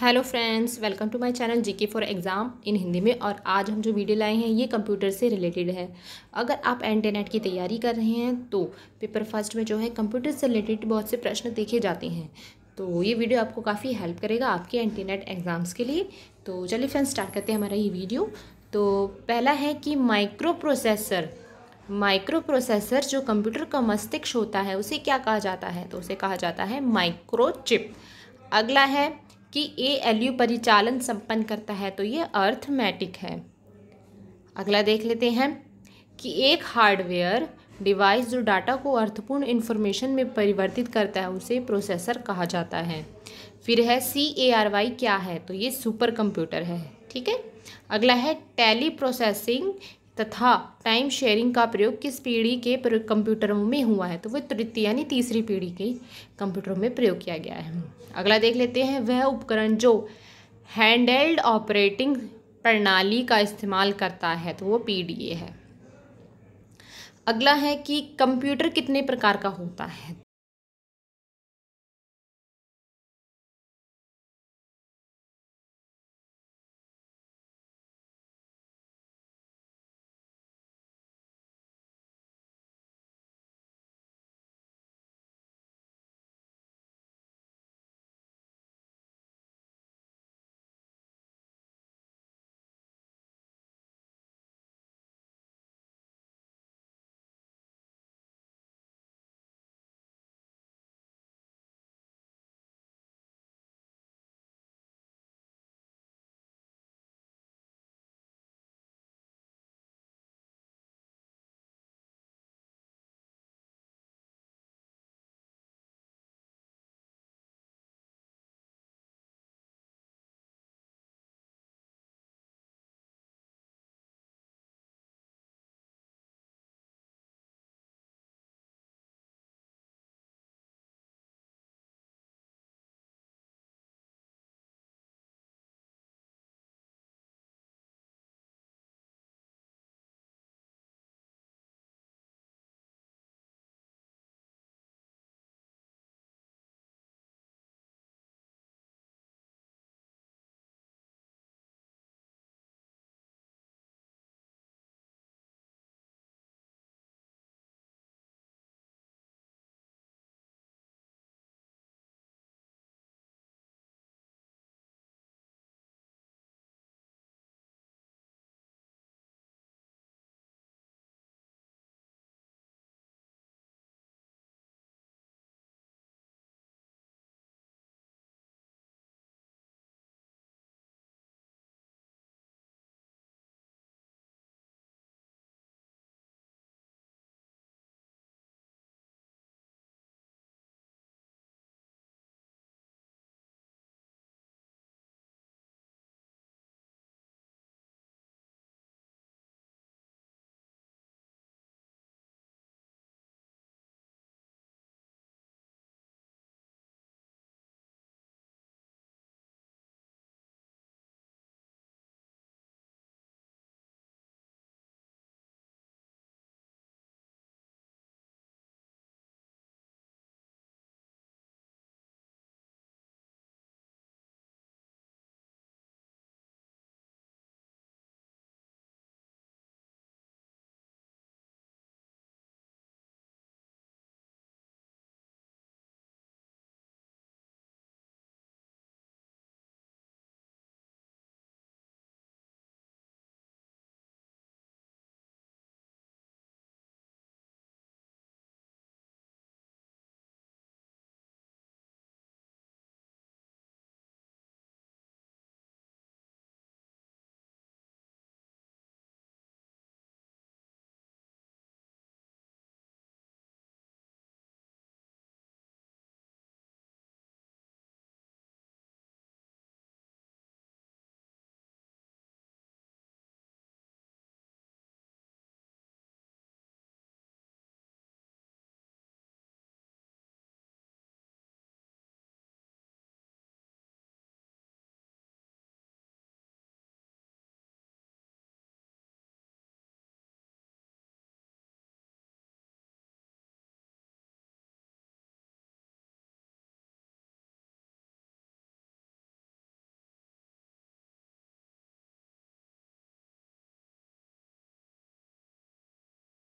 hello friends welcome to my channel GK for exam in Hindi में और आज हम जो वीडियो लाए हैं ये कंप्यूटर से रिलेटेड है अगर आप इंटरनेट की तैयारी कर रहे हैं तो पेपर फर्स्ट में जो है कंप्यूटर से रिलेटेड बहुत से प्रश्न देखे जाते हैं तो ये वीडियो आपको काफ़ी हेल्प करेगा आपके इंटरनेट एग्ज़ाम्स के लिए तो चलिए फ्रेंड्स स्टार्ट करते हैं हमारा ये वीडियो तो पहला है कि माइक्रो प्रोसेसर माइक्रो प्रोसेसर जो कंप्यूटर का मस्तिष्क होता है उसे क्या कहा जाता है तो उसे कहा जाता है माइक्रो चिप अगला है कि ए एल यू परिचालन संपन्न करता है तो ये अर्थमैटिक है अगला देख लेते हैं कि एक हार्डवेयर डिवाइस जो डाटा को अर्थपूर्ण इन्फॉर्मेशन में परिवर्तित करता है उसे प्रोसेसर कहा जाता है फिर है सी ए आर वाई क्या है तो ये सुपर कंप्यूटर है ठीक है अगला है टेली प्रोसेसिंग तथा टाइम शेयरिंग का प्रयोग किस पीढ़ी के कंप्यूटरों में हुआ है तो वह तृतीय यानी तीसरी पीढ़ी के कंप्यूटरों में प्रयोग किया गया है अगला देख लेते हैं वह उपकरण जो हैंडल्ड ऑपरेटिंग प्रणाली का इस्तेमाल करता है तो वो पीडीए है अगला है कि कंप्यूटर कितने प्रकार का होता है